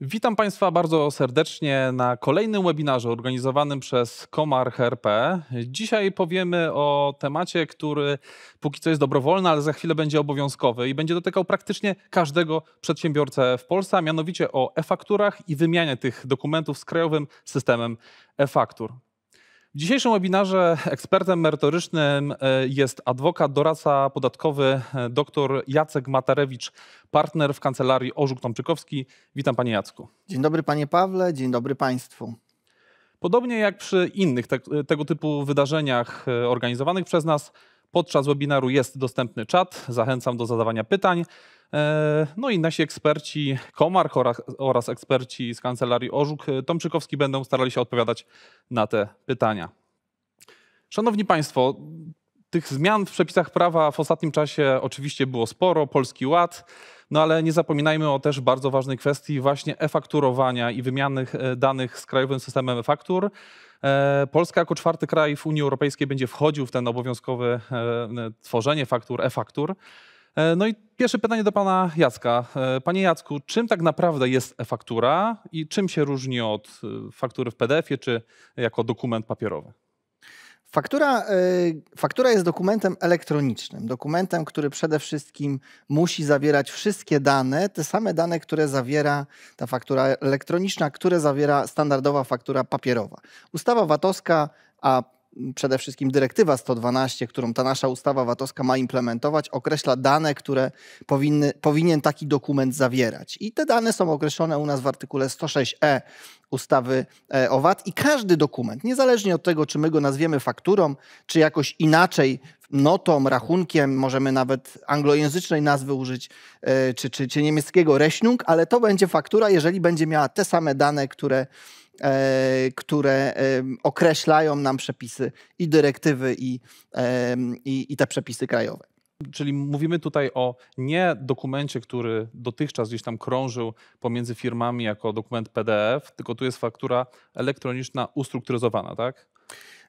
Witam Państwa bardzo serdecznie na kolejnym webinarze organizowanym przez Komar HRP. Dzisiaj powiemy o temacie, który póki co jest dobrowolny, ale za chwilę będzie obowiązkowy i będzie dotykał praktycznie każdego przedsiębiorcę w Polsce, a mianowicie o e-fakturach i wymianie tych dokumentów z krajowym systemem e-faktur. W dzisiejszym webinarze ekspertem merytorycznym e, jest adwokat, doradca podatkowy e, dr Jacek Matarewicz, partner w kancelarii Orzuk Tomczykowski. Witam panie Jacku. Dzień dobry panie Pawle, dzień dobry państwu. Podobnie jak przy innych te, tego typu wydarzeniach e, organizowanych przez nas, Podczas webinaru jest dostępny czat, zachęcam do zadawania pytań. E, no i nasi eksperci Komar oraz eksperci z kancelarii Orzuk e, Tomczykowski będą starali się odpowiadać na te pytania. Szanowni Państwo, tych zmian w przepisach prawa w ostatnim czasie oczywiście było sporo, Polski Ład, no ale nie zapominajmy o też bardzo ważnej kwestii właśnie e-fakturowania i wymiany e, danych z Krajowym Systemem e-Faktur. E, Polska jako czwarty kraj w Unii Europejskiej będzie wchodził w ten obowiązkowe e, tworzenie faktur, e-faktur. No i pierwsze pytanie do pana Jacka. Panie Jacku, czym tak naprawdę jest e-faktura i czym się różni od faktury w PDF-ie czy jako dokument papierowy? Faktura, e, faktura jest dokumentem elektronicznym, dokumentem, który przede wszystkim musi zawierać wszystkie dane, te same dane, które zawiera ta faktura elektroniczna, które zawiera standardowa faktura papierowa. Ustawa VAT-owska, a przede wszystkim dyrektywa 112, którą ta nasza ustawa VAT-owska ma implementować, określa dane, które powinny, powinien taki dokument zawierać. I te dane są określone u nas w artykule 106e ustawy e, o VAT i każdy dokument, niezależnie od tego, czy my go nazwiemy fakturą, czy jakoś inaczej notą, rachunkiem, możemy nawet anglojęzycznej nazwy użyć, e, czy, czy, czy niemieckiego reśnung, ale to będzie faktura, jeżeli będzie miała te same dane, które E, które określają nam przepisy i dyrektywy, i, i, i te przepisy krajowe. Czyli mówimy tutaj o nie dokumencie, który dotychczas gdzieś tam krążył pomiędzy firmami jako dokument PDF, tylko tu jest faktura elektroniczna ustrukturyzowana, tak?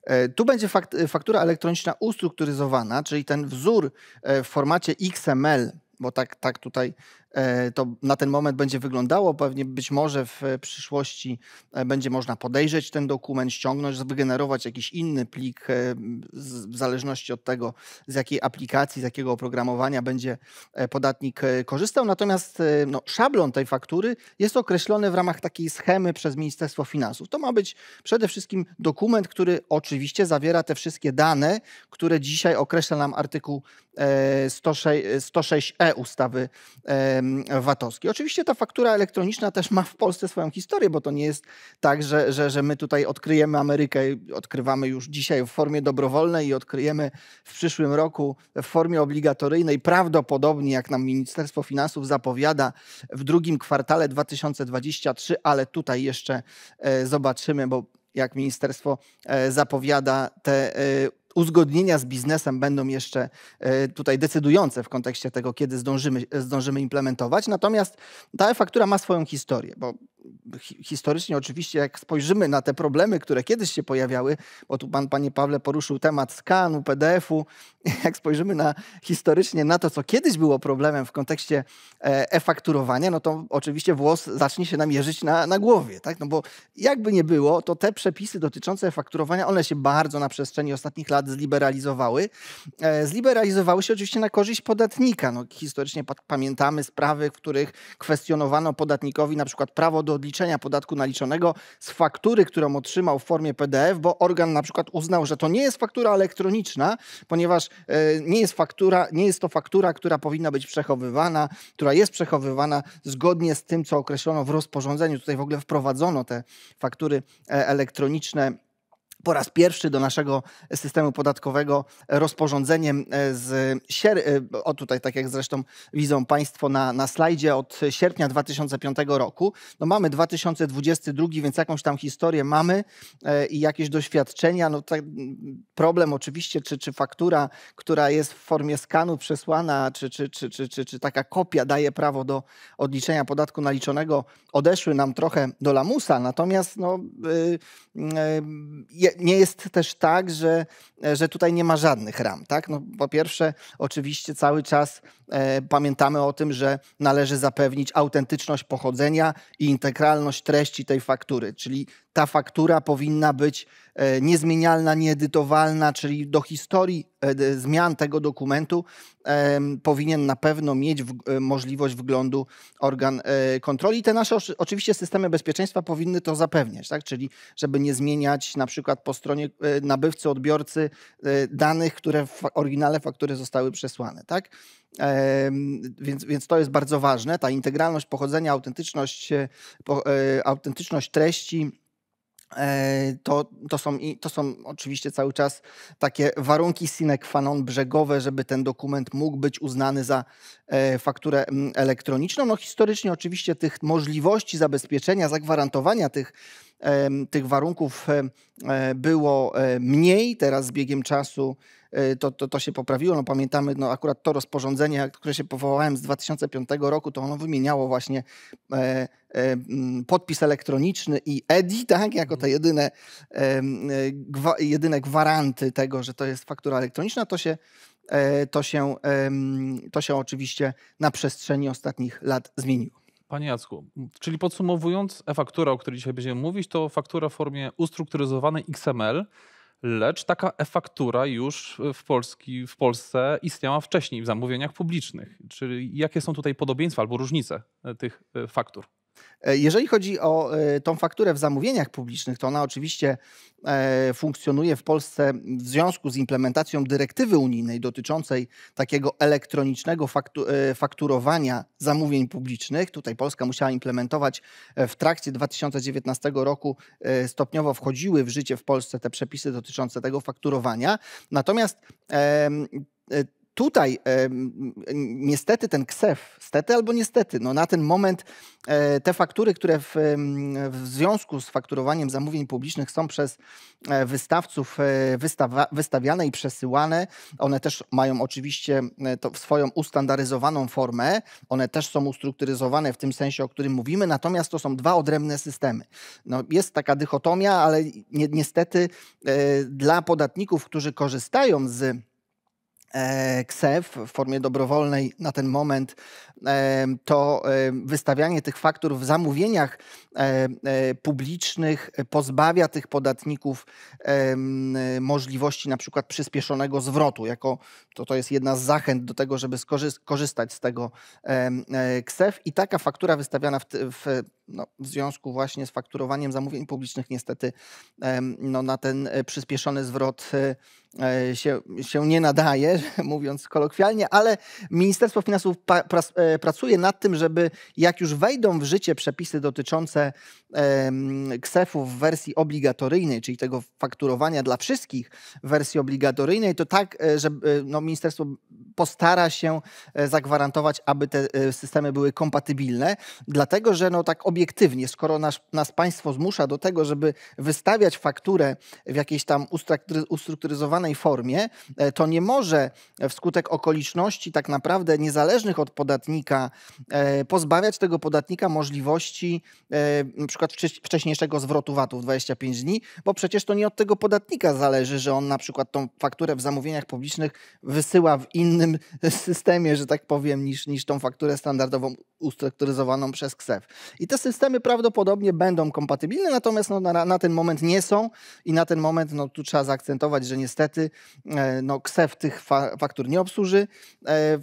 E, tu będzie faktura elektroniczna ustrukturyzowana, czyli ten wzór e, w formacie XML, bo tak, tak tutaj E, to na ten moment będzie wyglądało. Pewnie być może w przyszłości e, będzie można podejrzeć ten dokument, ściągnąć, wygenerować jakiś inny plik e, w zależności od tego, z jakiej aplikacji, z jakiego oprogramowania będzie podatnik korzystał. Natomiast no, szablon tej faktury jest określony w ramach takiej schemy przez Ministerstwo Finansów. To ma być przede wszystkim dokument, który oczywiście zawiera te wszystkie dane, które dzisiaj określa nam artykuł 106, 106e ustawy VAT-owski. Oczywiście ta faktura elektroniczna też ma w Polsce swoją historię, bo to nie jest tak, że, że, że my tutaj odkryjemy Amerykę, odkrywamy już dzisiaj w formie dobrowolnej i odkryjemy w przyszłym roku w formie obligatoryjnej, prawdopodobnie jak nam Ministerstwo Finansów zapowiada w drugim kwartale 2023, ale tutaj jeszcze e, zobaczymy, bo jak ministerstwo e, zapowiada te e, uzgodnienia z biznesem będą jeszcze e, tutaj decydujące w kontekście tego, kiedy zdążymy, e, zdążymy implementować. Natomiast ta e-faktura ma swoją historię, bo historycznie oczywiście, jak spojrzymy na te problemy, które kiedyś się pojawiały, bo tu pan, panie Pawle, poruszył temat skanu, PDF-u, jak spojrzymy na historycznie na to, co kiedyś było problemem w kontekście e, e-fakturowania, no to oczywiście włos zacznie się nam jeżyć na, na głowie, tak? No bo jakby nie było, to te przepisy dotyczące e-fakturowania, one się bardzo na przestrzeni ostatnich lat zliberalizowały. E, zliberalizowały się oczywiście na korzyść podatnika. No, historycznie pamiętamy sprawy, w których kwestionowano podatnikowi na przykład prawo do odliczenia podatku naliczonego z faktury, którą otrzymał w formie PDF, bo organ na przykład uznał, że to nie jest faktura elektroniczna, ponieważ e, nie jest, faktura, nie jest to faktura, która powinna być przechowywana, która jest przechowywana zgodnie z tym, co określono w rozporządzeniu. Tutaj w ogóle wprowadzono te faktury e, elektroniczne po raz pierwszy do naszego systemu podatkowego rozporządzeniem e, z sierpnia, e, o tutaj tak jak zresztą widzą Państwo na, na slajdzie, od sierpnia 2005 roku. No mamy 2022, więc jakąś tam historię mamy e, i jakieś doświadczenia. No tak, problem oczywiście, czy, czy faktura, która jest w formie skanu przesłana, czy, czy, czy, czy, czy, czy taka kopia daje prawo do odliczenia podatku naliczonego, odeszły nam trochę do lamusa, natomiast no, y, y, nie jest też tak, że, e, że tutaj nie ma żadnych ram. Tak? No, po pierwsze, oczywiście cały czas e, pamiętamy o tym, że należy zapewnić autentyczność pochodzenia i integralność treści tej faktury, czyli ta faktura powinna być e, niezmienialna, nieedytowalna, czyli do historii e, zmian tego dokumentu e, powinien na pewno mieć możliwość wglądu organ kontroli. Te nasze oczywiście systemy bezpieczeństwa powinny to zapewniać, tak? czyli żeby nie zmieniać na przykład po stronie nabywcy, odbiorcy danych, które w oryginale faktury zostały przesłane. Tak? Więc, więc to jest bardzo ważne, ta integralność pochodzenia, autentyczność, autentyczność treści, E, to, to, są, to są oczywiście cały czas takie warunki sine qua non brzegowe, żeby ten dokument mógł być uznany za e, fakturę mm, elektroniczną. No historycznie oczywiście tych możliwości zabezpieczenia, zagwarantowania tych tych warunków e, było e, mniej, teraz z biegiem czasu e, to, to, to się poprawiło. No, pamiętamy no, akurat to rozporządzenie, które się powołałem z 2005 roku, to ono wymieniało właśnie podpis elektroniczny i EDI, tak, jako te mhm. jedyne, jedyne gwaranty tego, że to jest faktura elektroniczna, to się, to się, to się oczywiście na przestrzeni ostatnich lat zmieniło. Panie Jacku, czyli podsumowując, e-faktura, o której dzisiaj będziemy mówić, to faktura w formie ustrukturyzowanej XML, lecz taka e-faktura już w, Polski, w Polsce istniała wcześniej w zamówieniach publicznych. Czyli jakie są tutaj podobieństwa albo różnice e, tych e, faktur? E, jeżeli chodzi o e, tą fakturę w zamówieniach publicznych, to ona oczywiście e, funkcjonuje w Polsce w związku z implementacją dyrektywy unijnej dotyczącej takiego elektronicznego fakturowania zamówień publicznych. Tutaj Polska musiała implementować w trakcie 2019 roku stopniowo wchodziły w życie w Polsce te przepisy dotyczące tego fakturowania. Natomiast tutaj e, niestety ten ksef, stety albo niestety, no na ten moment e, te faktury, które w, w, związku z fakturowaniem zamówień publicznych są przez e, wystawców e, wystawa, wystawiane i przesyłane, one też mają oczywiście e, swoją ustandaryzowaną formę, one też są ustrukturyzowane w tym sensie, o którym mówimy, natomiast to są dwa odrębne systemy. No, jest taka dychotomia, ale ni niestety e, dla podatników, którzy korzystają z E, KSEF w formie dobrowolnej na ten moment, e, to e, wystawianie tych faktur w zamówieniach publicznych pozbawia tych podatników możliwości na przykład przyspieszonego zwrotu. Jako, to, to jest jedna z zachęt do tego, żeby skorzystać z tego KSEF i taka faktura wystawiana w, w, no, w związku właśnie z fakturowaniem zamówień publicznych niestety no, na ten przyspieszony zwrot E, się, się nie nadaje, mówiąc kolokwialnie, ale Ministerstwo Finansów e, pracuje nad tym, żeby jak już wejdą w życie przepisy dotyczące ksefów w wersji obligatoryjnej, czyli tego fakturowania dla wszystkich w wersji obligatoryjnej, to tak, e, że no, ministerstwo postara się zagwarantować, aby te systemy były kompatybilne, dlatego że no, tak obiektywnie, skoro nas, nas państwo zmusza do tego, żeby wystawiać fakturę w jakiejś tam ustrukturyzowanej formie, e, to nie może wskutek okoliczności tak naprawdę niezależnych od podatnika e, pozbawiać tego podatnika możliwości e, na przykład wcześniejszego zwrotu VAT-u w 25 dni, bo przecież to nie od tego podatnika zależy, że on na przykład tą fakturę w zamówieniach publicznych wysyła w innym systemie, że tak powiem, niż, niż tą fakturę standardową ustrukturyzowaną przez KSEF. I te systemy prawdopodobnie będą kompatybilne, natomiast no, na, na ten moment nie są i na ten moment no, tu trzeba zaakcentować, że niestety ksefty. E, no, tych fa faktur nie obsłuży e,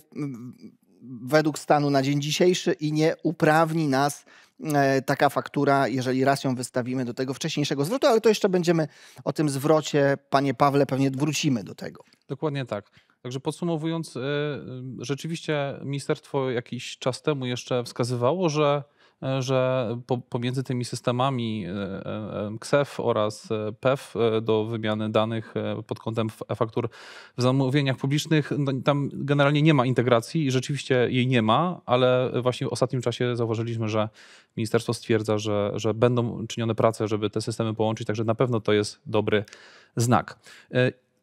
według stanu na dzień dzisiejszy i nie uprawni nas e, taka faktura, jeżeli raz ją wystawimy do tego wcześniejszego zwrotu, ale to jeszcze będziemy o tym zwrocie, panie Pawle, pewnie wrócimy do tego. Dokładnie tak. Także podsumowując, rzeczywiście ministerstwo jakiś czas temu jeszcze wskazywało, że E, że po, pomiędzy tymi systemami KSEF e, e, oraz PEF do wymiany danych pod kątem faktur w zamówieniach publicznych, no, tam generalnie nie ma integracji i rzeczywiście jej nie ma, ale właśnie w ostatnim czasie zauważyliśmy, że ministerstwo stwierdza, że, że będą czynione prace, żeby te systemy połączyć, także na pewno to jest dobry znak.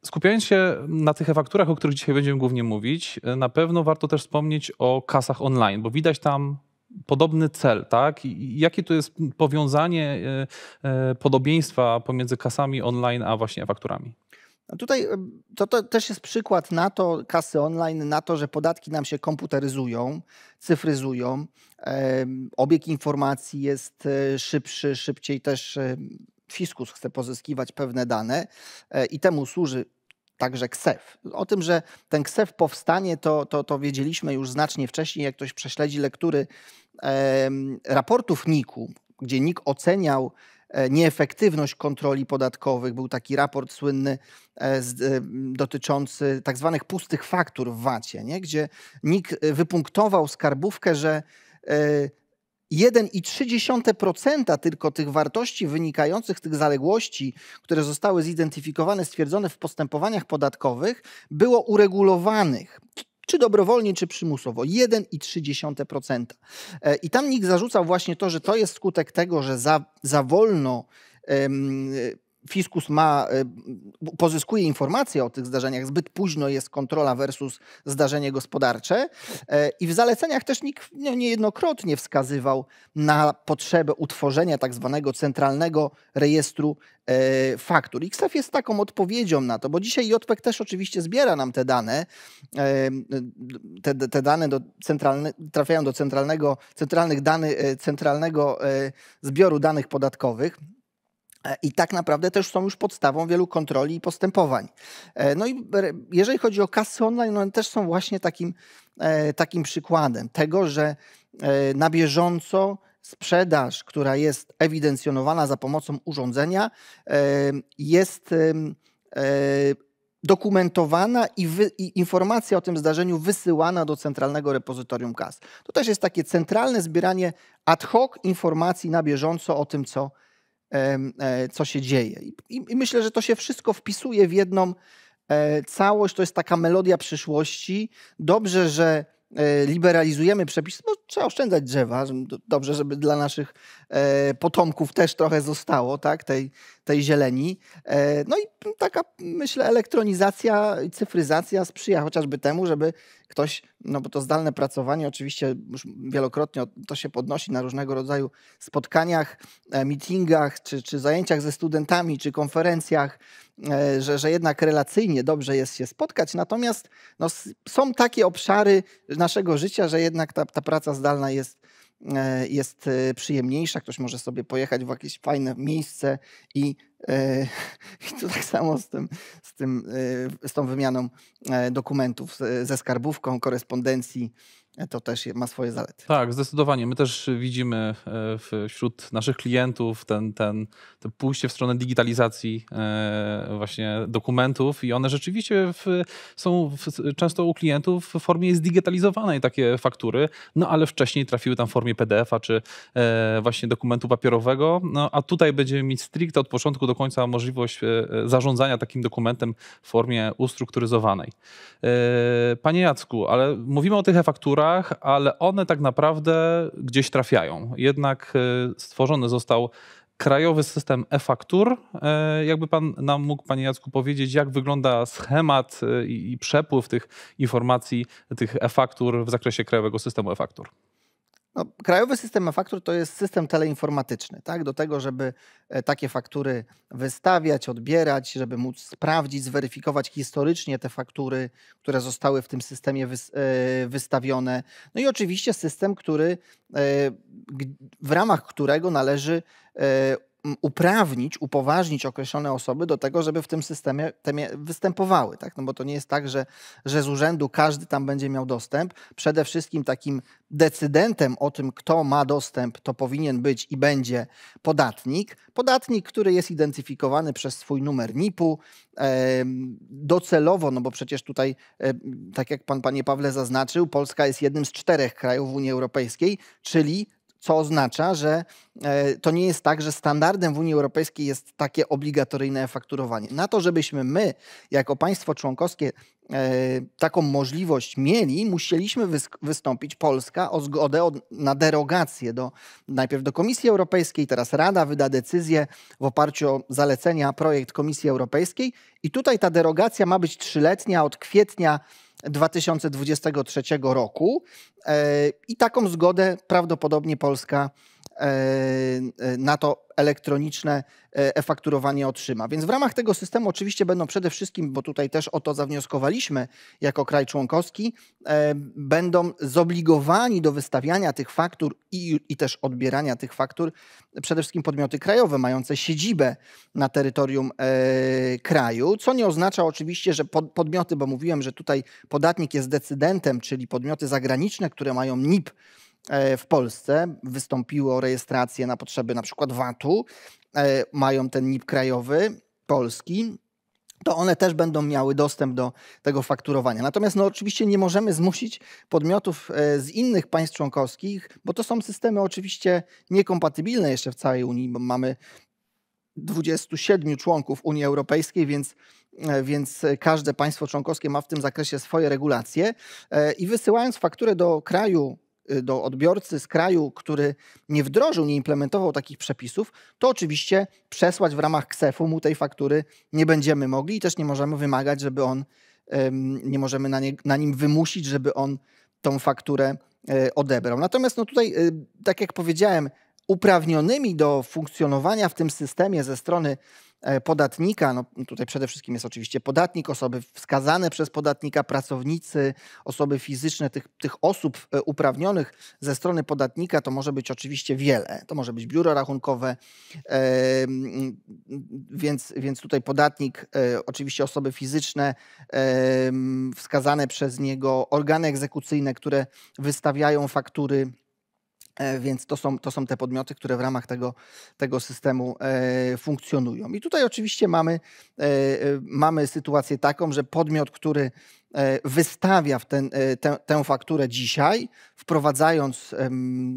Skupiając się na tych e-fakturach, o których dzisiaj będziemy głównie mówić, na pewno warto też wspomnieć o kasach online, bo widać tam podobny cel, tak? jakie to jest powiązanie e, e, podobieństwa pomiędzy kasami online, a właśnie fakturami? No tutaj e, to, to, też jest przykład na to, kasy online, na to, że podatki nam się komputeryzują, cyfryzują, obieg informacji jest szybszy, szybciej też fiskus chce pozyskiwać pewne dane i temu służy także KSEF. O tym, że ten KSEF powstanie, to, to, to wiedzieliśmy już znacznie wcześniej, jak ktoś prześledzi lektury raportów NIK-u, gdzie NIK oceniał e, nieefektywność kontroli podatkowych. Był taki raport słynny e, e, dotyczący tak zwanych pustych faktur w VAT-ie, nie? gdzie NIK wypunktował skarbówkę, że 1,3% tylko tych wartości wynikających z tych zaległości, które zostały zidentyfikowane, stwierdzone w postępowaniach podatkowych, było uregulowanych czy dobrowolnie, czy przymusowo. 1,3%. E, I tam nikt zarzucał właśnie to, że to jest skutek tego, że za, za wolno fiskus ma, y, pozyskuje informacje o tych zdarzeniach, zbyt późno jest kontrola versus zdarzenie gospodarcze. E, I w zaleceniach też nikt no, niejednokrotnie wskazywał na potrzebę utworzenia tak zwanego centralnego rejestru e, faktur. XF jest taką odpowiedzią na to, bo dzisiaj JPEG też oczywiście zbiera nam te dane. E, te, te dane do centralne, trafiają do centralnego, centralnych dany, centralnego zbioru danych podatkowych. E, I tak naprawdę też są już podstawą wielu kontroli i postępowań. E, no i jeżeli chodzi o kasy online, one też są właśnie takim, e, takim przykładem tego, że na bieżąco sprzedaż, która jest ewidencjonowana za pomocą urządzenia, jest dokumentowana i, wy, i, informacja o tym zdarzeniu wysyłana do centralnego repozytorium kas. To też jest takie centralne zbieranie ad hoc informacji na bieżąco o tym, co E, co się dzieje. I, myślę, że to się wszystko wpisuje w jedną e, całość. To jest taka melodia przyszłości. Dobrze, że E, liberalizujemy przepisy, bo trzeba oszczędzać drzewa. Dobrze, żeby dla naszych e, potomków też trochę zostało tak, tej, tej zieleni. E, no i taka, myślę, elektronizacja i cyfryzacja sprzyja chociażby temu, żeby ktoś, no bo to zdalne pracowanie, oczywiście już wielokrotnie to się podnosi na różnego rodzaju spotkaniach, meetingach, czy, czy zajęciach ze studentami, czy konferencjach, E, że, że jednak relacyjnie dobrze jest się spotkać, natomiast no, są takie obszary naszego życia, że jednak ta, ta praca zdalna jest, e, jest e, przyjemniejsza. Ktoś może sobie pojechać w jakieś fajne miejsce i, i to tak samo z, tym, z, tym, z tą wymianą dokumentów ze skarbówką, korespondencji to też ma swoje zalety. Tak, zdecydowanie. My też widzimy e, wśród naszych klientów ten, ten, to pójście w stronę digitalizacji e, właśnie dokumentów i one rzeczywiście w, są w, często u klientów w formie zdigitalizowanej takie faktury, no ale wcześniej trafiły tam w formie PDF-a czy e, właśnie dokumentu papierowego, no a tutaj będziemy mieć stricte od początku do końca możliwość zarządzania takim dokumentem w formie ustrukturyzowanej. Panie Jacku, ale mówimy o tych e-fakturach, strukturach, ale one tak naprawdę gdzieś trafiają. Jednak e, stworzony został krajowy system e-faktur. E, jakby pan nam mógł, panie Jacku, powiedzieć, jak wygląda schemat e, i przepływ tych informacji, tych e-faktur w zakresie krajowego systemu e-faktur? No, krajowy system e faktur to jest system teleinformatyczny, tak? Do tego, żeby e, takie faktury wystawiać, odbierać, żeby móc sprawdzić, zweryfikować historycznie te faktury, które zostały w tym systemie e, wystawione. No i oczywiście system, który w ramach którego należy uprawnić, upoważnić określone osoby do tego, żeby w tym systemie temie występowały. Tak? No bo to nie jest tak, że, że z urzędu każdy tam będzie miał dostęp. Przede wszystkim takim decydentem o tym, kto ma dostęp, to powinien być i będzie podatnik. Podatnik, który jest identyfikowany przez swój numer NIP-u. Docelowo, no bo przecież tutaj, tak jak pan, panie Pawle, zaznaczył, Polska jest jednym z czterech krajów Unii Europejskiej, czyli co oznacza, że e, to nie jest tak, że standardem w Unii Europejskiej jest takie obligatoryjne fakturowanie. Na to, żebyśmy my, jako państwo członkowskie, E, taką możliwość mieli, musieliśmy wystąpić Polska o zgodę na derogację do, najpierw do Komisji Europejskiej, teraz Rada wyda decyzję w oparciu o zalecenia projekt Komisji Europejskiej i tutaj ta derogacja ma być trzyletnia od kwietnia 2023 roku e, i taką zgodę prawdopodobnie Polska E, e, na to elektroniczne e, e-fakturowanie otrzyma. Więc w ramach tego systemu oczywiście będą przede wszystkim, bo tutaj też o to zawnioskowaliśmy jako kraj członkowski, będą zobligowani do wystawiania tych faktur i, i też odbierania tych faktur przede wszystkim podmioty krajowe mające siedzibę na terytorium kraju, co nie oznacza oczywiście, że podmioty, bo mówiłem, że tutaj podatnik jest decydentem, czyli podmioty zagraniczne, które mają NIP, E, w Polsce wystąpiło rejestrację na potrzeby na przykład VAT-u, e, mają ten NIP krajowy polski, to one też będą miały dostęp do tego fakturowania. Natomiast no, oczywiście nie możemy zmusić podmiotów e, z innych państw członkowskich, bo to są systemy oczywiście niekompatybilne jeszcze w całej Unii, bo mamy 27 członków Unii Europejskiej, więc, więc każde państwo członkowskie ma w tym zakresie swoje regulacje. I wysyłając fakturę do kraju Y, do odbiorcy z kraju, który nie wdrożył, nie implementował takich przepisów, to oczywiście przesłać w ramach ksefu mu tej faktury nie będziemy mogli i też nie możemy wymagać, żeby on, nie możemy na, nie, na nim wymusić, żeby on tą fakturę e, odebrał. Natomiast no tutaj, y, tak jak powiedziałem, uprawnionymi do funkcjonowania w tym systemie ze strony e, podatnika, no tutaj przede wszystkim jest oczywiście podatnik, osoby wskazane przez podatnika, pracownicy, osoby fizyczne, tych, tych osób e, uprawnionych ze strony podatnika to może być oczywiście wiele. To może być biuro rachunkowe, e, więc, więc tutaj podatnik, oczywiście osoby fizyczne, wskazane przez niego organy egzekucyjne, które wystawiają faktury E, więc to są, to są te podmioty, które w ramach tego, tego systemu e, funkcjonują. I tutaj oczywiście mamy, e, mamy sytuację taką, że podmiot, który E, wystawia w ten, e, tę, tę fakturę dzisiaj, wprowadzając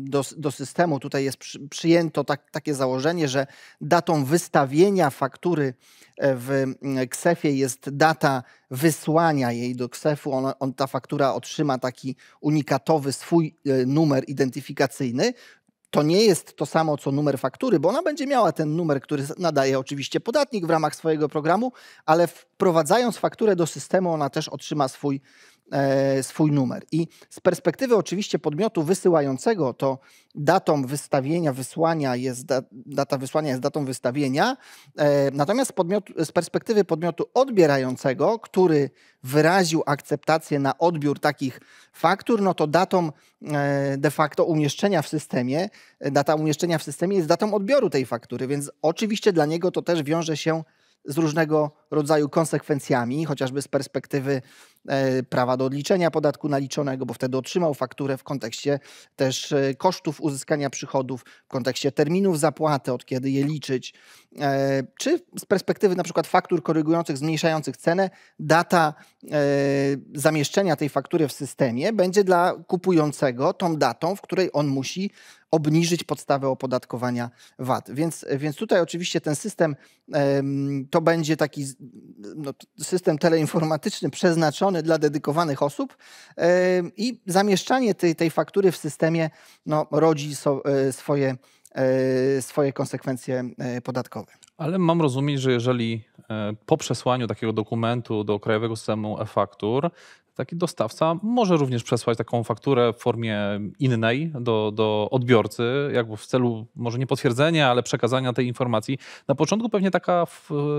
do, do systemu, tutaj jest przyjęto tak, takie założenie, że datą wystawienia faktury e, w ksefie jest data wysłania jej do ksefu. On, on, ta faktura otrzyma taki unikatowy swój numer identyfikacyjny to nie jest to samo co numer faktury, bo ona będzie miała ten numer, który nadaje oczywiście podatnik w ramach swojego programu, ale wprowadzając fakturę do systemu, ona też otrzyma swój E, swój numer. I z perspektywy oczywiście podmiotu wysyłającego, to datą wystawienia, wysłania jest data wysłania jest datą wystawienia. E, natomiast podmiot, z perspektywy podmiotu odbierającego, który wyraził akceptację na odbiór takich faktur, no to datą e, de facto umieszczenia w systemie, data umieszczenia w systemie jest datą odbioru tej faktury, więc oczywiście dla niego to też wiąże się z różnego rodzaju konsekwencjami, chociażby z perspektywy e, prawa do odliczenia podatku naliczonego, bo wtedy otrzymał fakturę w kontekście też e, kosztów uzyskania przychodów, w kontekście terminów zapłaty, od kiedy je liczyć, E, czy z perspektywy na przykład faktur korygujących, zmniejszających cenę, data e, zamieszczenia tej faktury w systemie będzie dla kupującego tą datą, w której on musi obniżyć podstawę opodatkowania VAT. Więc, więc tutaj oczywiście ten system to będzie taki no, system teleinformatyczny przeznaczony dla dedykowanych osób i zamieszczanie tej, tej faktury w systemie no, rodzi so, e, swoje E, swoje konsekwencje e, podatkowe. Ale mam rozumieć, że jeżeli e, po przesłaniu takiego dokumentu do Krajowego Systemu e-Faktur taki dostawca może również przesłać taką fakturę w formie innej do, do odbiorcy, jakby w celu może nie potwierdzenia, ale przekazania tej informacji. Na początku pewnie taka,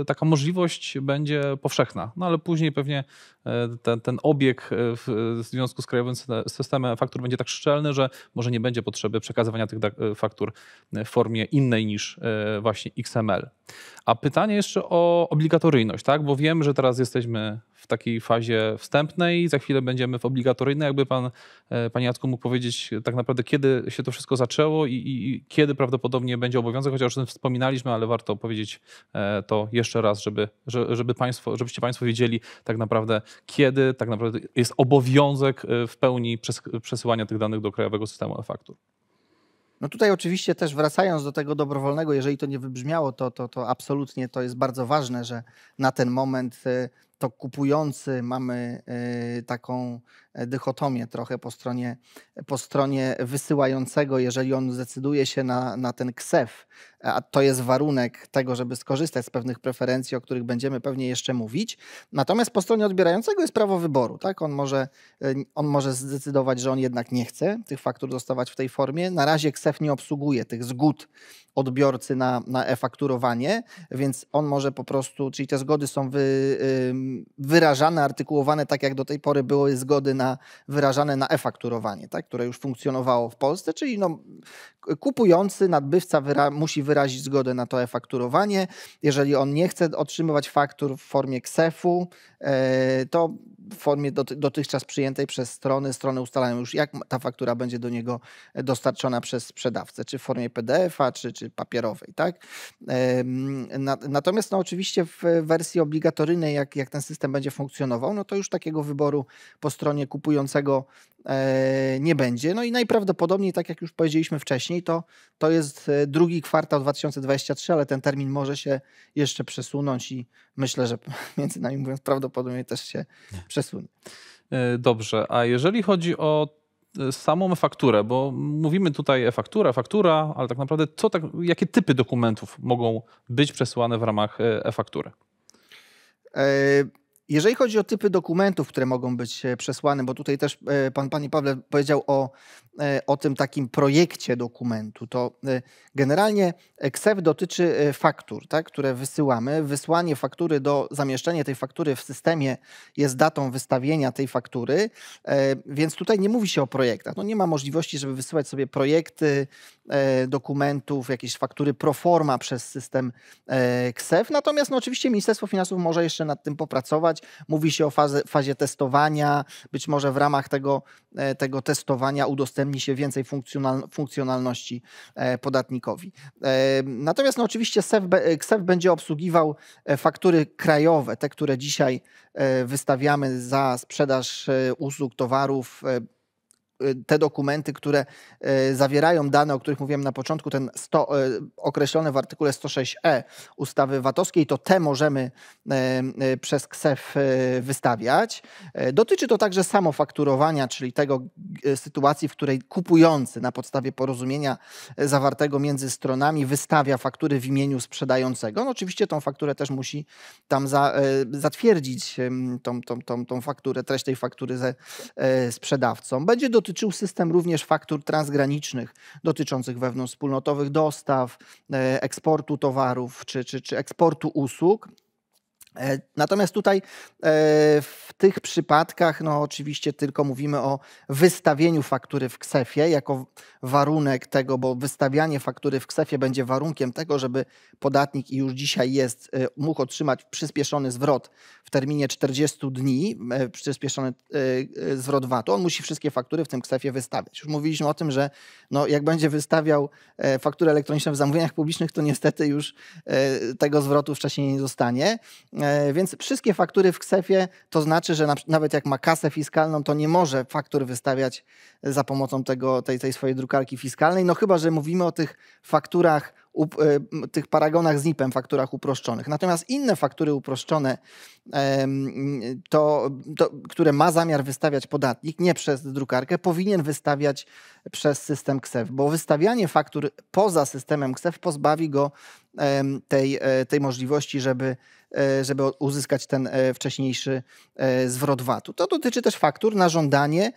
taka możliwość będzie powszechna, no ale później pewnie e, ten, ten obieg e, w związku z krajowym systemem faktur będzie tak szczelny, że może nie będzie potrzeby przekazywania tych e, faktur w formie innej niż właśnie XML. A pytanie jeszcze o obligatoryjność, tak? bo wiem, że teraz jesteśmy w takiej fazie wstępnej, za chwilę będziemy w obligatoryjnej. Jakby pan, e, panie Jacku, mógł powiedzieć tak naprawdę, kiedy się to wszystko zaczęło i, i, i kiedy prawdopodobnie będzie obowiązek, chociaż o tym wspominaliśmy, ale warto powiedzieć e, to jeszcze raz, żeby, żeby państwo, żebyście państwo wiedzieli tak naprawdę, kiedy tak naprawdę jest obowiązek e, w pełni przesyłania tych danych do Krajowego Systemu e-Faktur. No tutaj oczywiście też wracając do tego dobrowolnego, jeżeli to nie wybrzmiało, to, to, to absolutnie to jest bardzo ważne, że na ten moment to kupujący mamy y, taką dychotomię trochę po stronie, po stronie wysyłającego, jeżeli on zdecyduje się na, na ten ksef, a to jest warunek tego, żeby skorzystać z pewnych preferencji, o których będziemy pewnie jeszcze mówić. Natomiast po stronie odbierającego jest prawo wyboru. Tak? On, może, on może zdecydować, że on jednak nie chce tych faktur dostawać w tej formie. Na razie ksef nie obsługuje tych zgód odbiorcy na, na e-fakturowanie, więc on może po prostu, czyli te zgody są wy, wyrażane, artykułowane tak jak do tej pory były zgody na na, wyrażane na e-fakturowanie, tak, które już funkcjonowało w Polsce, czyli no, kupujący, nadbywca wyra musi wyrazić zgodę na to e-fakturowanie. Jeżeli on nie chce otrzymywać faktur w formie ksefu, yy, to w formie dotychczas przyjętej przez strony. Strony ustalają już, jak ta faktura będzie do niego e, dostarczona przez sprzedawcę, czy w formie PDF-a, czy, czy papierowej. Tak? Natomiast no, oczywiście w wersji obligatoryjnej, jak, jak ten system będzie funkcjonował, no to już takiego wyboru po stronie kupującego e, nie będzie. No i najprawdopodobniej, tak jak już powiedzieliśmy wcześniej, to, to jest e, drugi kwartał 2023, ale ten termin może się jeszcze przesunąć i myślę, że między nami mówiąc, prawdopodobnie też się nie. przesunie. E, dobrze, a jeżeli chodzi o samą fakturę, bo mówimy tutaj e-faktura, faktura, ale tak naprawdę co tak, jakie typy dokumentów mogą być przesyłane w ramach e-faktury? E jeżeli chodzi o typy dokumentów, które mogą być e, przesłane, bo tutaj też e, pan, panie Pawle, powiedział o, e, o tym takim projekcie dokumentu, to generalnie KSEF dotyczy faktur, tak, które wysyłamy. Wysłanie faktury do, zamieszczenie tej faktury w systemie jest datą wystawienia tej faktury, więc tutaj nie mówi się o projektach. No nie ma możliwości, żeby wysyłać sobie projekty dokumentów, jakieś faktury pro forma przez system KSEF. Natomiast no, oczywiście Ministerstwo Finansów może jeszcze nad tym popracować Mówi się o fazie, fazie testowania. Być może w ramach tego, e, tego testowania udostępni się więcej funkcjonal, funkcjonalności e, podatnikowi. E, natomiast no, oczywiście KSEF będzie obsługiwał faktury krajowe, te, które dzisiaj wystawiamy za sprzedaż usług, towarów, Y, te dokumenty, które y, zawierają dane, o których mówiłem na początku, ten 100, y, określone w artykule 106e ustawy VAT-owskiej, to te możemy przez KSEF wystawiać. E, dotyczy to także samofakturowania, czyli tego sytuacji, w której kupujący na podstawie porozumienia e, zawartego między stronami wystawia faktury w imieniu sprzedającego. No oczywiście tą fakturę też musi tam za, e, zatwierdzić tą, tą, tą, tą fakturę, treść tej faktury ze sprzedawcą. Będzie do dotyczył system również faktur transgranicznych dotyczących wewnątrzwspólnotowych dostaw, e, eksportu towarów czy, czy, czy eksportu usług, E, natomiast tutaj e, w tych przypadkach, no oczywiście tylko mówimy o wystawieniu faktury w ksefie jako warunek tego, bo wystawianie faktury w ksefie będzie warunkiem tego, żeby podatnik i już dzisiaj jest, e, mógł otrzymać przyspieszony zwrot w terminie 40 dni, przyspieszony zwrot VAT-u. On musi wszystkie faktury w tym ksefie wystawiać. Już mówiliśmy o tym, że no jak będzie wystawiał fakturę elektroniczną w zamówieniach publicznych, to niestety już tego zwrotu wcześniej nie zostanie. E, więc wszystkie faktury w ksefie, to znaczy, że nawet jak ma kasę fiskalną, to nie może faktur wystawiać za pomocą tego, tej, tej swojej drukarki fiskalnej. No chyba, że mówimy o tych fakturach, e, tych paragonach z NIP-em, fakturach uproszczonych. Natomiast inne faktury uproszczone, to, to, które ma zamiar wystawiać podatnik, nie przez drukarkę, powinien wystawiać przez system KSEF, bo wystawianie faktur poza systemem KSEF pozbawi go tej, e, tej możliwości, żeby E, żeby uzyskać ten e, wcześniejszy e, zwrot VAT-u. To dotyczy też faktur na żądanie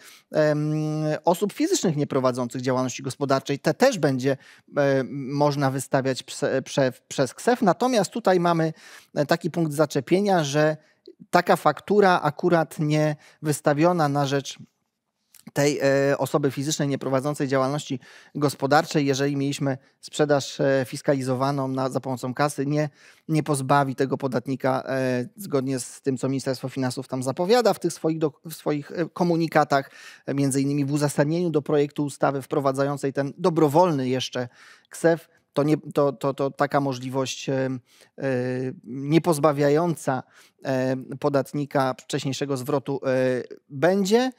osób fizycznych nieprowadzących działalności gospodarczej. Te też będzie można wystawiać przez KSEF. Natomiast tutaj mamy taki punkt zaczepienia, że taka faktura akurat nie wystawiona na rzecz tej e, osoby fizycznej nieprowadzącej działalności gospodarczej, jeżeli mieliśmy sprzedaż e, fiskalizowaną na, za pomocą kasy, nie, nie pozbawi tego podatnika e, zgodnie z tym, co Ministerstwo Finansów tam zapowiada w tych swoich, do, w swoich komunikatach, między innymi w uzasadnieniu do projektu ustawy wprowadzającej ten dobrowolny jeszcze KSEF to, nie, to, to, to taka możliwość e, e, niepozbawiająca e, podatnika wcześniejszego zwrotu będzie.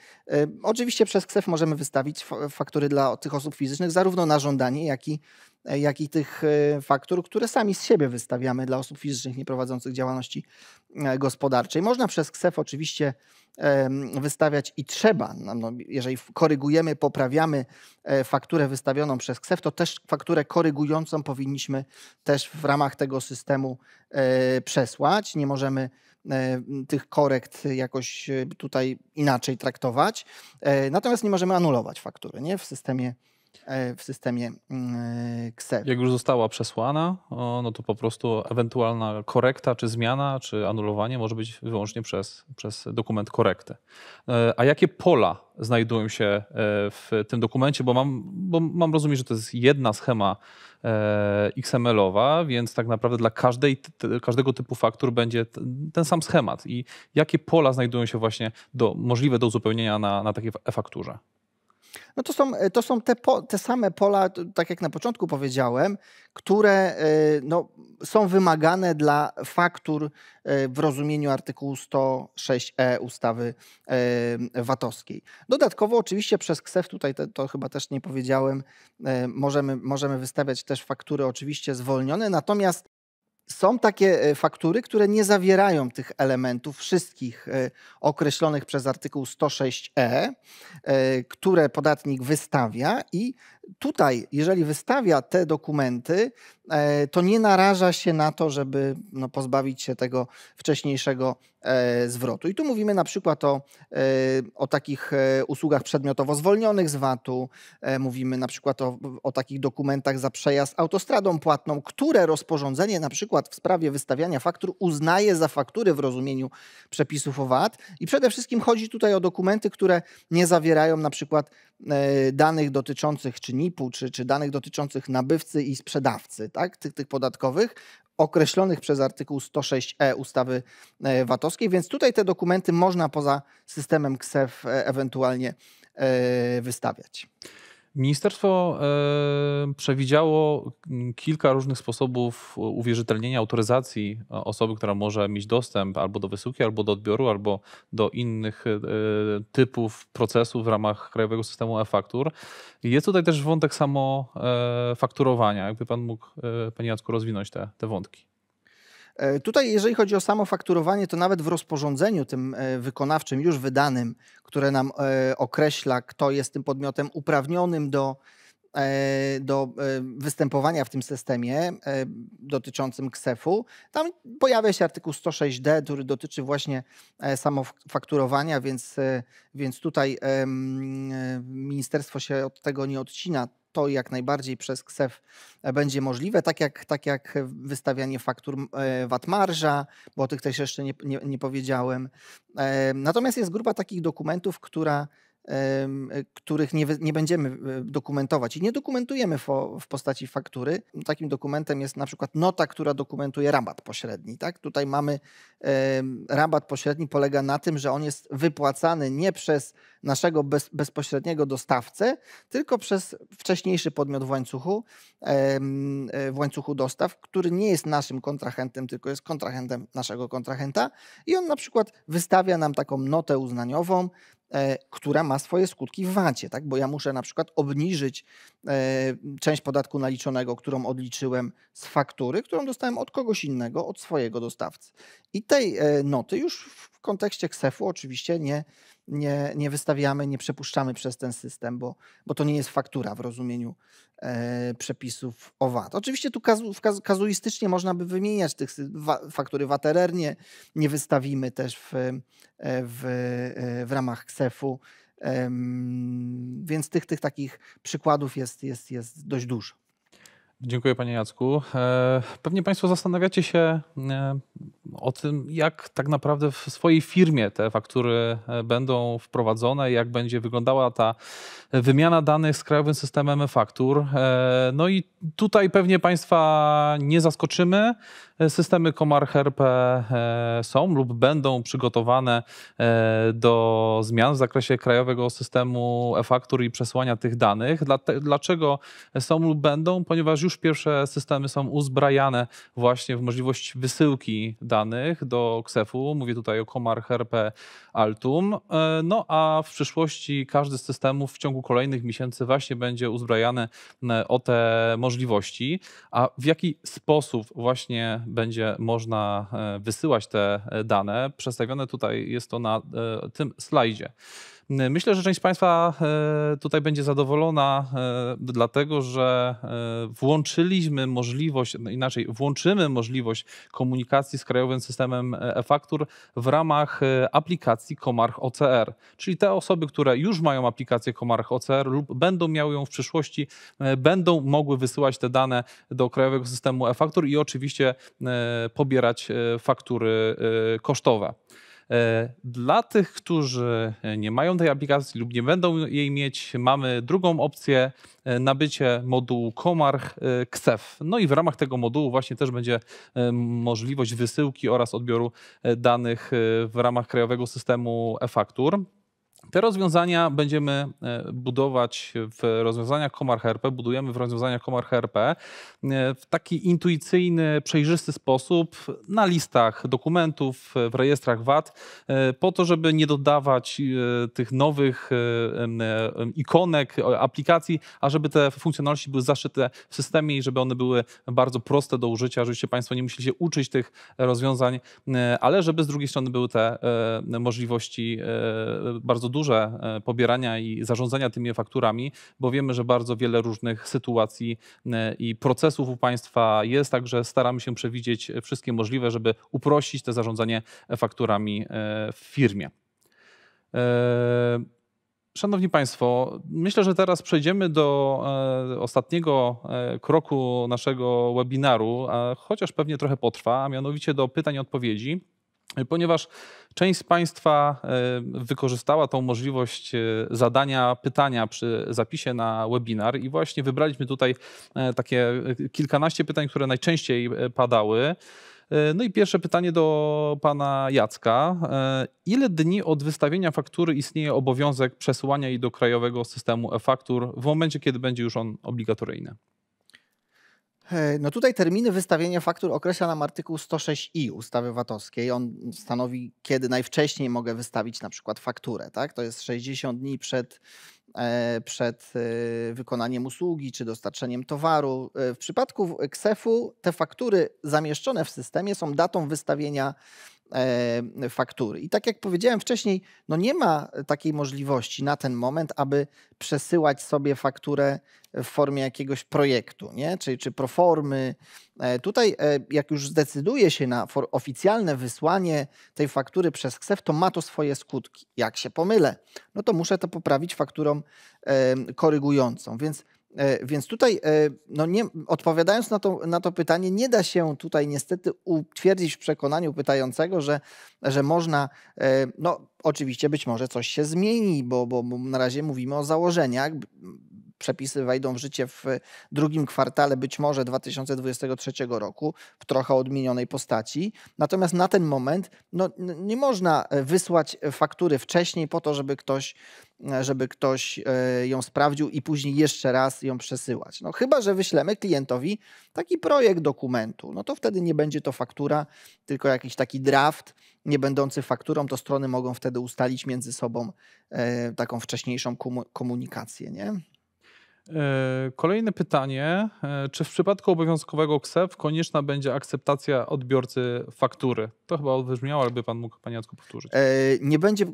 Oczywiście przez KSEF możemy wystawić faktury dla tych osób fizycznych zarówno na żądanie, jak i jak i tych faktur, które sami z siebie wystawiamy dla osób fizycznych nieprowadzących działalności gospodarczej. Można przez KSEF oczywiście wystawiać i trzeba, no, no jeżeli korygujemy, poprawiamy e, fakturę wystawioną przez KSEF, to też fakturę korygującą powinniśmy też w ramach tego systemu e, przesłać. Nie możemy e, tych korekt jakoś tutaj inaczej traktować. Natomiast nie możemy anulować faktury nie? w systemie E, w systemie KSEW. Mm, Jak już została przesłana, no to po prostu ewentualna korekta, czy zmiana, czy anulowanie może być wyłącznie przez, przez dokument korekty. E, a jakie pola znajdują się e, w tym dokumencie? Bo mam, bo mam rozumieć, że to jest jedna schema XML-owa, więc tak naprawdę dla każdej, każdego typu faktur będzie ten sam schemat. I jakie pola znajdują się właśnie do, możliwe do uzupełnienia na, na takiej e-fakturze? No to są, e, to są te, po, te same pola, tak jak na początku powiedziałem, które e, no, są wymagane dla faktur e, w rozumieniu artykułu 106e ustawy VAT-owskiej. Dodatkowo oczywiście przez KSEF, tutaj to, to chyba też nie powiedziałem, możemy, możemy wystawiać też faktury oczywiście zwolnione, natomiast są takie e, faktury, które nie zawierają tych elementów wszystkich e, określonych przez artykuł 106e, e, które podatnik wystawia i tutaj, jeżeli wystawia te dokumenty, e, to nie naraża się na to, żeby no, pozbawić się tego wcześniejszego e, zwrotu. I tu mówimy na przykład o, e, o takich usługach przedmiotowo zwolnionych z VAT-u, mówimy na przykład o, o takich dokumentach za przejazd autostradą płatną, które rozporządzenie na przykład w sprawie wystawiania faktur uznaje za faktury w rozumieniu przepisów o VAT. I przede wszystkim chodzi tutaj o dokumenty, które nie zawierają na przykład danych dotyczących czy NIP-u czy, czy danych dotyczących nabywcy i sprzedawcy, tak, tych, tych podatkowych, określonych przez artykuł 106e ustawy e, VAT-owskiej, więc tutaj te dokumenty można poza systemem KSEF e, ewentualnie e, wystawiać. Ministerstwo e, przewidziało kilka różnych sposobów uwierzytelnienia autoryzacji e, osoby, która może mieć dostęp albo do wysyłki, albo do odbioru, albo do innych e, typów procesów w ramach krajowego systemu e-faktur. Jest tutaj też wątek samo fakturowania. Jakby Pan mógł, Panie Jacku, rozwinąć te, te wątki. E, tutaj, jeżeli chodzi o samo fakturowanie, to nawet w rozporządzeniu tym e, wykonawczym, już wydanym, które nam e, określa, kto jest tym podmiotem uprawnionym do, do występowania w tym systemie dotyczącym KSEF-u, tam pojawia się artykuł 106d, który dotyczy właśnie samofakturowania, więc, więc tutaj ministerstwo się od tego nie odcina to jak najbardziej przez KSEF e, będzie możliwe, tak jak, tak jak wystawianie faktur VAT e, marża, bo o tych też jeszcze nie, nie, nie powiedziałem. E, natomiast jest grupa takich dokumentów, która których nie, nie, będziemy dokumentować i nie dokumentujemy w postaci faktury. Takim dokumentem jest na przykład nota, która dokumentuje rabat pośredni. Tak? Tutaj mamy rabat pośredni polega na tym, że on jest wypłacany nie przez naszego bez, bezpośredniego dostawcę, tylko przez wcześniejszy podmiot w łańcuchu, e, w łańcuchu dostaw, który nie jest naszym kontrahentem, tylko jest kontrahentem naszego kontrahenta i on na przykład wystawia nam taką notę uznaniową, e, która ma swoje skutki w VAT-ie, tak? bo ja muszę na przykład obniżyć e, część podatku naliczonego, którą odliczyłem z faktury, którą dostałem od kogoś innego, od swojego dostawcy. I tej noty już w kontekście KSEF-u oczywiście nie, nie, nie wystawiamy, nie przepuszczamy przez ten system, bo, bo to nie jest faktura w rozumieniu e, przepisów o VAT. Oczywiście tu kazu, kazu, kazuistycznie można by wymieniać tych wa, faktury vat nie, nie wystawimy też w, e, w, e, w ramach KSEF-u, e, więc tych, tych takich przykładów jest, jest, jest dość dużo. Dziękuję Panie Jacku. E, pewnie Państwo zastanawiacie się e, o tym, jak tak naprawdę w swojej firmie te faktury e, będą wprowadzone, jak będzie wyglądała ta wymiana danych z Krajowym Systemem Faktur. No i tutaj pewnie Państwa nie zaskoczymy. Systemy Komar rp są lub będą przygotowane do zmian w zakresie Krajowego Systemu e-Faktur i przesłania tych danych. Dlaczego są lub będą? Ponieważ już już pierwsze systemy są uzbrajane właśnie w możliwość wysyłki danych do Ksefu. Mówię tutaj o Komar, Herpe, Altum. E, no a w przyszłości każdy z systemów w ciągu kolejnych miesięcy właśnie będzie uzbrajany e, o te możliwości. A w jaki sposób właśnie będzie można e, wysyłać te dane? Przedstawione tutaj jest to na tym slajdzie. E, myślę, że część z Państwa e, tutaj będzie zadowolona, e, dlatego że włączyliśmy możliwość, no inaczej, włączymy możliwość komunikacji z Krajowym Systemem e-Faktur w ramach aplikacji Komarch OCR. Czyli te osoby, które już mają aplikację Komarch OCR lub będą miały ją w przyszłości, będą mogły wysyłać te dane do Krajowego Systemu e-Faktur i oczywiście pobierać faktury kosztowe. E, dla tych, którzy e, nie mają tej aplikacji lub nie będą jej mieć, mamy drugą opcję e, nabycie modułu Komarch KSEF. No i w ramach tego modułu właśnie też będzie możliwość wysyłki oraz odbioru danych w ramach krajowego systemu e-faktur. Te rozwiązania będziemy e, budować w rozwiązaniach Komar HRP, budujemy w rozwiązaniach Komar HRP e, w taki intuicyjny, przejrzysty sposób na listach dokumentów, w rejestrach VAT, e, po to, żeby nie dodawać tych nowych ikonek, aplikacji, a żeby te funkcjonalności były zaszyte w systemie i żeby one były bardzo proste do użycia. żebyście Państwo nie musieli się uczyć tych rozwiązań, ale żeby z drugiej strony były te możliwości bardzo bardzo duże e, pobierania i zarządzania tymi fakturami, bo wiemy, że bardzo wiele różnych sytuacji e, i procesów u państwa jest, także staramy się przewidzieć wszystkie możliwe, żeby uprościć to zarządzanie fakturami e, w firmie. Szanowni Państwo, myślę, że teraz przejdziemy do ostatniego kroku naszego webinaru, chociaż pewnie trochę potrwa, a mianowicie do pytań i odpowiedzi ponieważ część z Państwa e, wykorzystała tą możliwość e, zadania pytania przy zapisie na webinar i właśnie wybraliśmy tutaj e, takie kilkanaście pytań, które najczęściej padały. No i pierwsze pytanie do pana Jacka. Ile dni od wystawienia faktury istnieje obowiązek przesyłania jej do krajowego systemu e-faktur w momencie, kiedy będzie już on obligatoryjny? E, no tutaj terminy wystawienia faktur określa nam artykuł 106i ustawy VAT-owskiej. On stanowi, kiedy najwcześniej mogę wystawić na przykład fakturę. Tak? To jest 60 dni przed, e, przed e, wykonaniem usługi czy dostarczeniem towaru. W przypadku xef u te faktury zamieszczone w systemie są datą wystawienia E, faktury. I tak jak powiedziałem wcześniej, no nie ma takiej możliwości na ten moment, aby przesyłać sobie fakturę w formie jakiegoś projektu, nie? Czy, czy proformy. E, tutaj, e, jak już zdecyduje się na oficjalne wysłanie tej faktury przez KSEF, to ma to swoje skutki. Jak się pomylę, no to muszę to poprawić fakturą korygującą. Więc E, więc tutaj, e, no nie, odpowiadając na to, na to pytanie, nie da się tutaj niestety utwierdzić w przekonaniu pytającego, że, że można, e, no oczywiście być może coś się zmieni, bo, bo na razie mówimy o założeniach przepisy wejdą w życie w drugim kwartale być może 2023 roku w trochę odmienionej postaci. Natomiast na ten moment no, nie można e, wysłać faktury wcześniej po to, żeby ktoś, e, żeby ktoś e, ją sprawdził i później jeszcze raz ją przesyłać. No, chyba, że wyślemy klientowi taki projekt dokumentu, no to wtedy nie będzie to faktura, tylko jakiś taki draft nie będący fakturą, to strony mogą wtedy ustalić między sobą taką wcześniejszą komunikację. Nie? E, kolejne pytanie. E, czy w przypadku obowiązkowego KSEF konieczna będzie akceptacja odbiorcy faktury? To chyba odbrzmiało, ale by Pan mógł Panie Jacku powtórzyć. E, nie będzie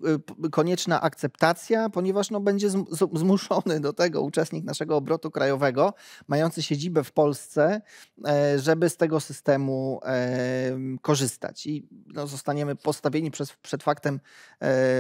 konieczna akceptacja, ponieważ no będzie zmuszony do tego uczestnik naszego obrotu krajowego, mający siedzibę w Polsce, żeby z tego systemu korzystać. I no zostaniemy postawieni przed faktem,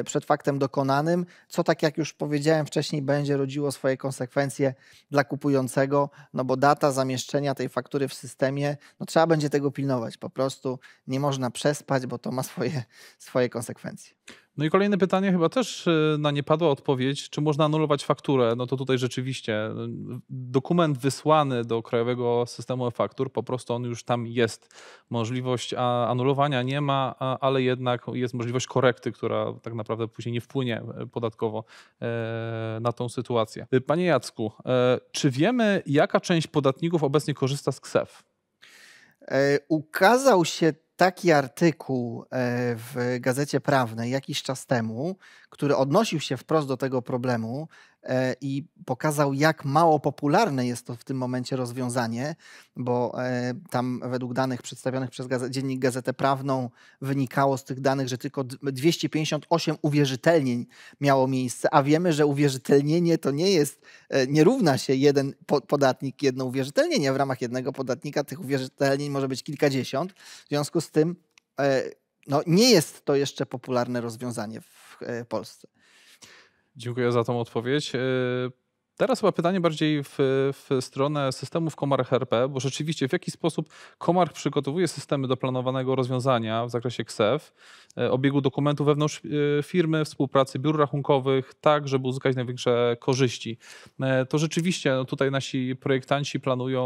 przed faktem dokonanym, co tak jak już powiedziałem wcześniej, będzie rodziło swoje konsekwencje dla kupującego, no bo data zamieszczenia tej faktury w systemie, no trzeba będzie tego pilnować po prostu. Nie można przespać, bo to ma swoje, swoje konsekwencje. No i kolejne pytanie chyba też y, na nie padła odpowiedź, czy można anulować fakturę? No to tutaj rzeczywiście y, dokument wysłany do Krajowego Systemu e-Faktur, po prostu on już tam jest. Możliwość anulowania nie ma, ale jednak jest możliwość korekty, która tak naprawdę później nie wpłynie y, podatkowo e, na tą sytuację. Panie Jacku, e, czy wiemy, jaka część podatników obecnie korzysta z KSEF? E, ukazał się taki artykuł e, w Gazecie Prawnej jakiś czas temu, który odnosił się wprost do tego problemu, E, i pokazał, jak mało popularne jest to w tym momencie rozwiązanie, bo e, tam według danych przedstawionych przez dziennik Gazetę Prawną wynikało z tych danych, że tylko 258 uwierzytelnień miało miejsce, a wiemy, że uwierzytelnienie to nie jest, e, nie równa się jeden podatnik, jedno uwierzytelnienie. W ramach jednego podatnika tych uwierzytelnień może być kilkadziesiąt. W związku z tym no, nie jest to jeszcze popularne rozwiązanie w Polsce. Dziękuję za tą odpowiedź. Y, Teraz chyba pytanie bardziej w, w stronę systemów Komar HRP, bo rzeczywiście w jaki sposób Komar przygotowuje systemy do planowanego rozwiązania w zakresie KSEF, e, obiegu dokumentów wewnątrz e, firmy, współpracy biur rachunkowych, tak, żeby uzyskać największe korzyści. E, to rzeczywiście no tutaj nasi projektanci planują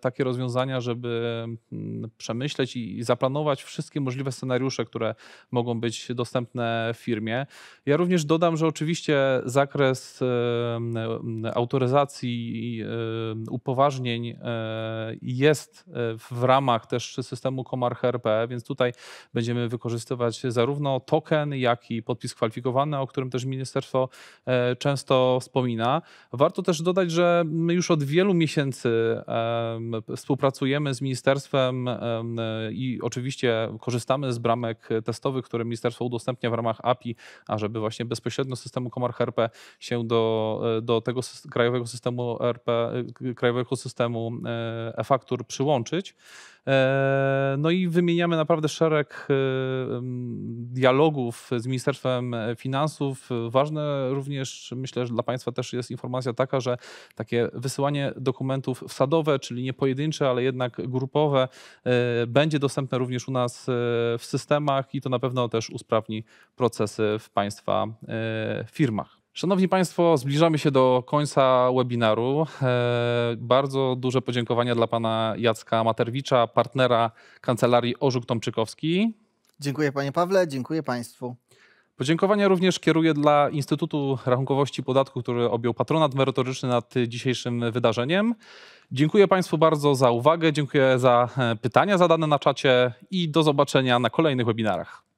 takie rozwiązania, żeby mm, przemyśleć i zaplanować wszystkie możliwe scenariusze, które mogą być dostępne w firmie. Ja również dodam, że oczywiście zakres autoryzacji, e, upoważnień e, jest e, w ramach też systemu Komarch RP, więc tutaj będziemy wykorzystywać zarówno token, jak i podpis kwalifikowany, o którym też ministerstwo często wspomina. Warto też dodać, że my już od wielu miesięcy współpracujemy z ministerstwem i oczywiście korzystamy z bramek testowych, które ministerstwo udostępnia w ramach API, ażeby właśnie bezpośrednio z systemu Komarch RP się do, do tego krajowego systemu RP, krajowego systemu e, e-faktur przyłączyć. E, no i wymieniamy naprawdę szereg e, dialogów z Ministerstwem Finansów. Ważne również, myślę, że dla Państwa też jest informacja taka, że takie wysyłanie dokumentów wsadowe, czyli nie pojedyncze, ale jednak grupowe, będzie dostępne również u nas w systemach i to na pewno też usprawni procesy w Państwa firmach. Szanowni Państwo, zbliżamy się do końca webinaru. E, bardzo duże podziękowania dla pana Jacka Materwicza, partnera kancelarii Orzuk Tomczykowski. Dziękuję panie Pawle, dziękuję państwu. Podziękowania również kieruję dla Instytutu Rachunkowości i Podatku, który objął patronat merytoryczny nad dzisiejszym wydarzeniem. Dziękuję Państwu bardzo za uwagę, dziękuję za e, pytania zadane na czacie i do zobaczenia na kolejnych webinarach.